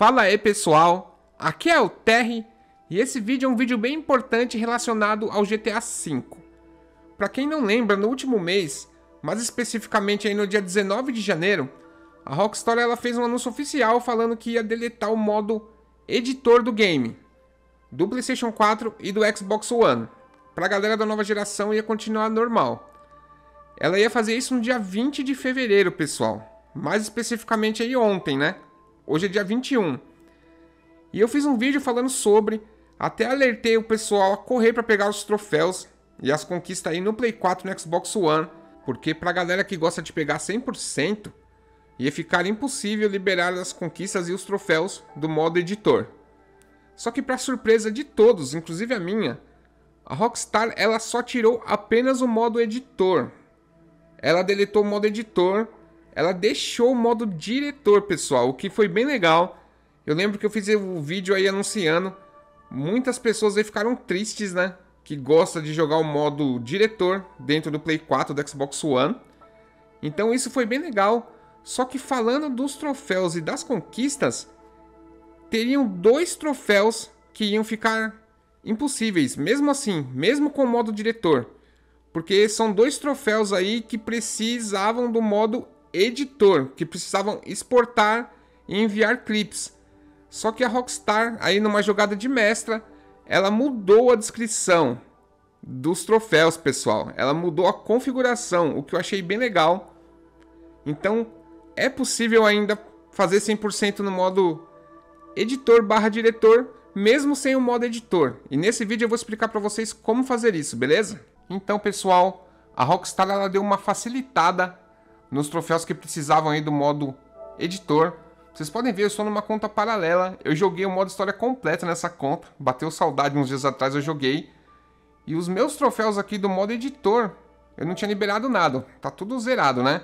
Fala aí pessoal, aqui é o Terry e esse vídeo é um vídeo bem importante relacionado ao GTA V. Para quem não lembra, no último mês, mais especificamente aí no dia 19 de janeiro, a Rockstar ela fez um anúncio oficial falando que ia deletar o modo editor do game, do PlayStation 4 e do Xbox One. Para a galera da nova geração ia continuar normal. Ela ia fazer isso no dia 20 de fevereiro, pessoal. Mais especificamente aí ontem, né? Hoje é dia 21. E eu fiz um vídeo falando sobre, até alertei o pessoal a correr para pegar os troféus e as conquistas aí no Play 4 no Xbox One, porque pra galera que gosta de pegar 100%, ia ficar impossível liberar as conquistas e os troféus do modo editor. Só que para surpresa de todos, inclusive a minha, a Rockstar ela só tirou apenas o modo editor. Ela deletou o modo editor ela deixou o modo diretor, pessoal, o que foi bem legal. Eu lembro que eu fiz um vídeo aí anunciando, muitas pessoas aí ficaram tristes, né? Que gosta de jogar o modo diretor dentro do Play 4 do Xbox One. Então isso foi bem legal. Só que falando dos troféus e das conquistas, teriam dois troféus que iam ficar impossíveis, mesmo assim, mesmo com o modo diretor. Porque são dois troféus aí que precisavam do modo editor, que precisavam exportar e enviar clipes. Só que a Rockstar, aí numa jogada de mestra, ela mudou a descrição dos troféus, pessoal. Ela mudou a configuração, o que eu achei bem legal. Então, é possível ainda fazer 100% no modo editor barra diretor, mesmo sem o modo editor. E nesse vídeo eu vou explicar para vocês como fazer isso, beleza? Então, pessoal, a Rockstar ela deu uma facilitada nos troféus que precisavam aí do modo editor. Vocês podem ver, eu estou numa conta paralela. Eu joguei o modo história completa nessa conta. Bateu saudade uns dias atrás, eu joguei. E os meus troféus aqui do modo editor, eu não tinha liberado nada. Tá tudo zerado, né?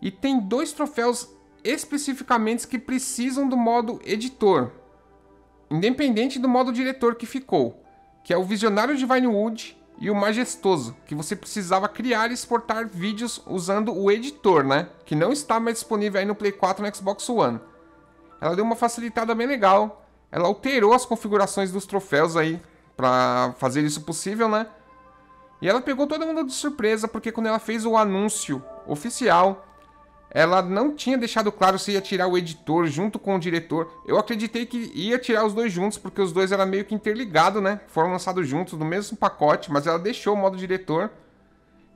E tem dois troféus especificamente que precisam do modo editor. Independente do modo diretor que ficou. Que é o Visionário de Vinewood e o majestoso, que você precisava criar e exportar vídeos usando o editor, né? Que não está mais disponível aí no Play 4 e no Xbox One. Ela deu uma facilitada bem legal. Ela alterou as configurações dos troféus aí para fazer isso possível, né? E ela pegou todo mundo de surpresa porque quando ela fez o anúncio oficial ela não tinha deixado claro se ia tirar o editor junto com o diretor. Eu acreditei que ia tirar os dois juntos, porque os dois eram meio que interligados, né? Foram lançados juntos no mesmo pacote, mas ela deixou o modo diretor.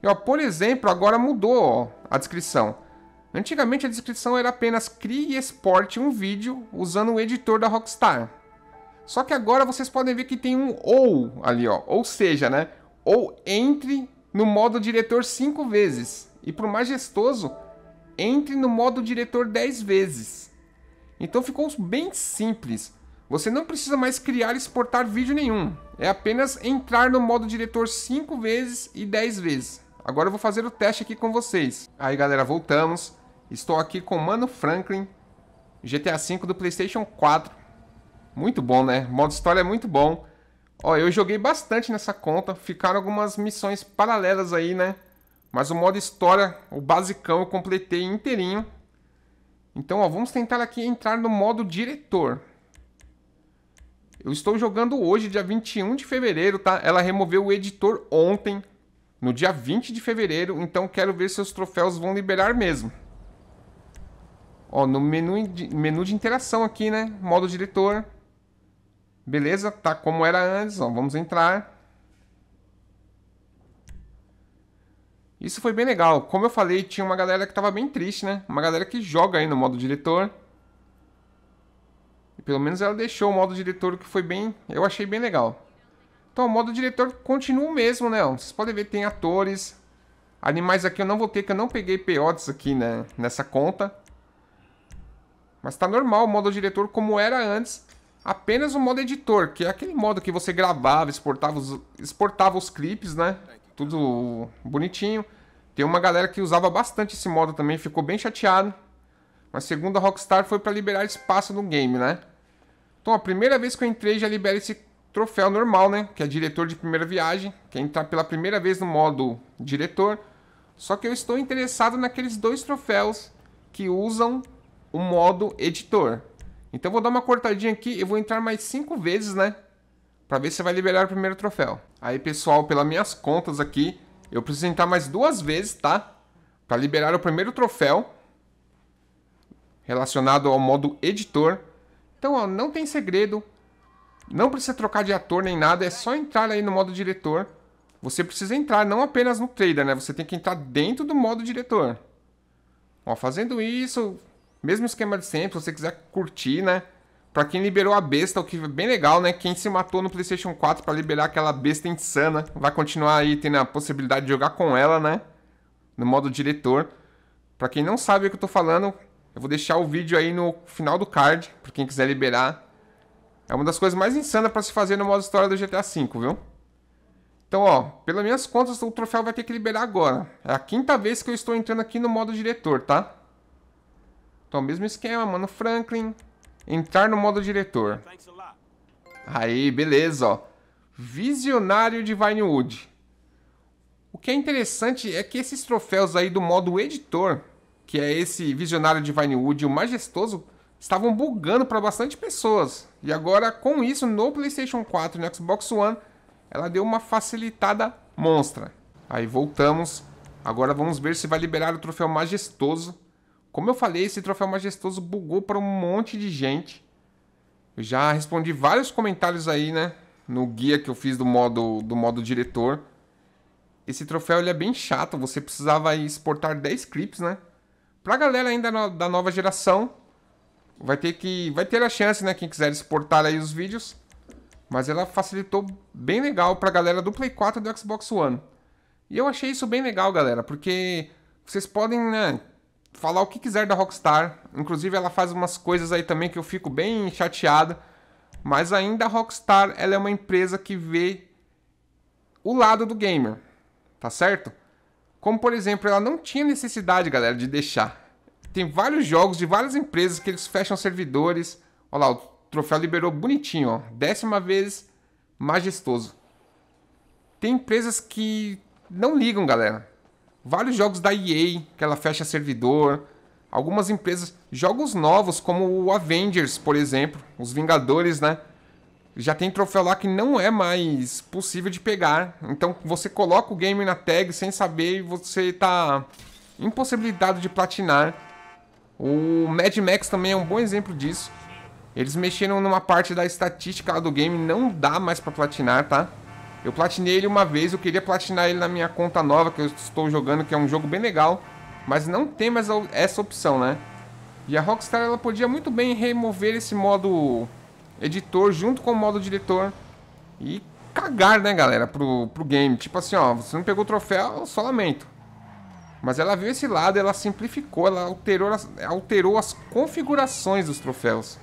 E, ó, por exemplo, agora mudou ó, a descrição. Antigamente a descrição era apenas crie e exporte um vídeo usando o editor da Rockstar. Só que agora vocês podem ver que tem um ou ali, ó. Ou seja, né? Ou entre no modo diretor cinco vezes. E pro majestoso, entre no modo diretor 10 vezes. Então ficou bem simples. Você não precisa mais criar e exportar vídeo nenhum. É apenas entrar no modo diretor 5 vezes e 10 vezes. Agora eu vou fazer o teste aqui com vocês. Aí galera, voltamos. Estou aqui com Mano Franklin, GTA V do Playstation 4. Muito bom, né? modo história é muito bom. Ó, eu joguei bastante nessa conta. Ficaram algumas missões paralelas aí, né? Mas o modo história, o basicão, eu completei inteirinho. Então, ó, vamos tentar aqui entrar no modo diretor. Eu estou jogando hoje, dia 21 de fevereiro, tá? Ela removeu o editor ontem, no dia 20 de fevereiro. Então, quero ver se os troféus vão liberar mesmo. Ó, no menu de, menu de interação aqui, né? Modo diretor. Beleza, tá como era antes, ó. Vamos entrar. Isso foi bem legal. Como eu falei, tinha uma galera que tava bem triste, né? Uma galera que joga aí no modo diretor. E pelo menos ela deixou o modo diretor que foi bem... Eu achei bem legal. Então, o modo diretor continua o mesmo, né? Vocês podem ver, tem atores. Animais aqui eu não vou ter, que eu não peguei peotes aqui né? nessa conta. Mas tá normal o modo diretor como era antes. Apenas o modo editor, que é aquele modo que você gravava, exportava os, exportava os clipes, né? tudo bonitinho. Tem uma galera que usava bastante esse modo também, ficou bem chateado. Mas segundo a Rockstar foi para liberar espaço no game, né? Então a primeira vez que eu entrei já libera esse troféu normal, né? Que é diretor de primeira viagem, que é entrar pela primeira vez no modo diretor. Só que eu estou interessado naqueles dois troféus que usam o modo editor. Então vou dar uma cortadinha aqui e vou entrar mais cinco vezes, né? Para ver se vai liberar o primeiro troféu. Aí pessoal, pelas minhas contas aqui, eu preciso entrar mais duas vezes, tá? Para liberar o primeiro troféu relacionado ao modo editor. Então, ó, não tem segredo. Não precisa trocar de ator nem nada, é só entrar aí no modo diretor. Você precisa entrar não apenas no trader, né? Você tem que entrar dentro do modo diretor. Ó, fazendo isso, mesmo esquema de sempre, se você quiser curtir, né? Pra quem liberou a besta, o que é bem legal, né? Quem se matou no PlayStation 4 para liberar aquela besta insana, vai continuar aí tendo a possibilidade de jogar com ela, né? No modo diretor. Pra quem não sabe o que eu tô falando, eu vou deixar o vídeo aí no final do card, pra quem quiser liberar. É uma das coisas mais insanas para se fazer no modo história do GTA V, viu? Então, ó, pelas minhas contas, o troféu vai ter que liberar agora. É a quinta vez que eu estou entrando aqui no modo diretor, tá? Então, mesmo esquema, mano, Franklin, Entrar no modo diretor. Aí, beleza, ó. Visionário de Vinewood. O que é interessante é que esses troféus aí do modo editor, que é esse Visionário de Vinewood o Majestoso, estavam bugando para bastante pessoas. E agora, com isso, no PlayStation 4 e no Xbox One, ela deu uma facilitada monstra. Aí voltamos. Agora vamos ver se vai liberar o troféu majestoso como eu falei, esse troféu majestoso bugou para um monte de gente. Eu já respondi vários comentários aí, né? No guia que eu fiz do modo, do modo diretor. Esse troféu ele é bem chato, você precisava exportar 10 clips, né? Pra galera ainda no, da nova geração, vai ter que vai ter a chance, né, quem quiser exportar aí os vídeos. Mas ela facilitou bem legal pra galera do Play 4 e do Xbox One. E eu achei isso bem legal, galera, porque vocês podem, né, falar o que quiser da Rockstar. Inclusive, ela faz umas coisas aí também que eu fico bem chateado. Mas ainda a Rockstar ela é uma empresa que vê o lado do gamer, tá certo? Como, por exemplo, ela não tinha necessidade, galera, de deixar. Tem vários jogos de várias empresas que eles fecham servidores. Olha lá, o troféu liberou bonitinho, ó. Décima vez majestoso. Tem empresas que não ligam, galera vários jogos da EA que ela fecha servidor, algumas empresas, jogos novos como o Avengers, por exemplo, os Vingadores, né? Já tem troféu lá que não é mais possível de pegar. Então você coloca o game na tag sem saber e você tá impossibilitado de platinar. O Mad Max também é um bom exemplo disso. Eles mexeram numa parte da estatística do game, não dá mais para platinar, tá? Eu platinei ele uma vez, eu queria platinar ele na minha conta nova que eu estou jogando, que é um jogo bem legal, mas não tem mais essa opção, né? E a Rockstar ela podia muito bem remover esse modo editor junto com o modo diretor e cagar, né, galera, pro, pro game. Tipo assim, ó, você não pegou o troféu, eu só lamento. Mas ela viu esse lado, ela simplificou, ela alterou as, alterou as configurações dos troféus.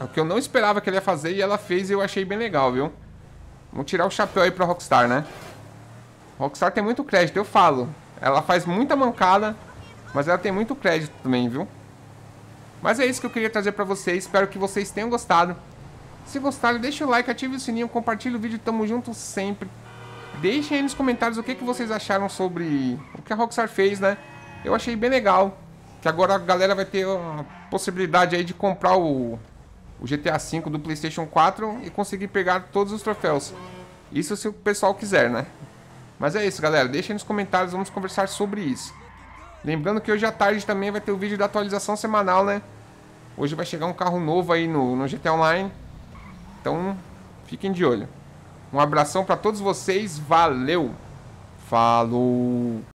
É o que eu não esperava que ela ia fazer e ela fez e eu achei bem legal, viu? Vamos tirar o chapéu aí pra Rockstar, né? Rockstar tem muito crédito, eu falo. Ela faz muita mancada, mas ela tem muito crédito também, viu? Mas é isso que eu queria trazer pra vocês. Espero que vocês tenham gostado. Se gostaram, deixa o like, ative o sininho, compartilhe o vídeo. Tamo junto sempre. Deixem aí nos comentários o que, que vocês acharam sobre o que a Rockstar fez, né? Eu achei bem legal. Que agora a galera vai ter a possibilidade aí de comprar o o GTA V do PlayStation 4 e conseguir pegar todos os troféus. Isso se o pessoal quiser, né? Mas é isso, galera. Deixem nos comentários, vamos conversar sobre isso. Lembrando que hoje à tarde também vai ter o vídeo da atualização semanal, né? Hoje vai chegar um carro novo aí no, no GTA Online. Então, fiquem de olho. Um abração para todos vocês. Valeu! Falou!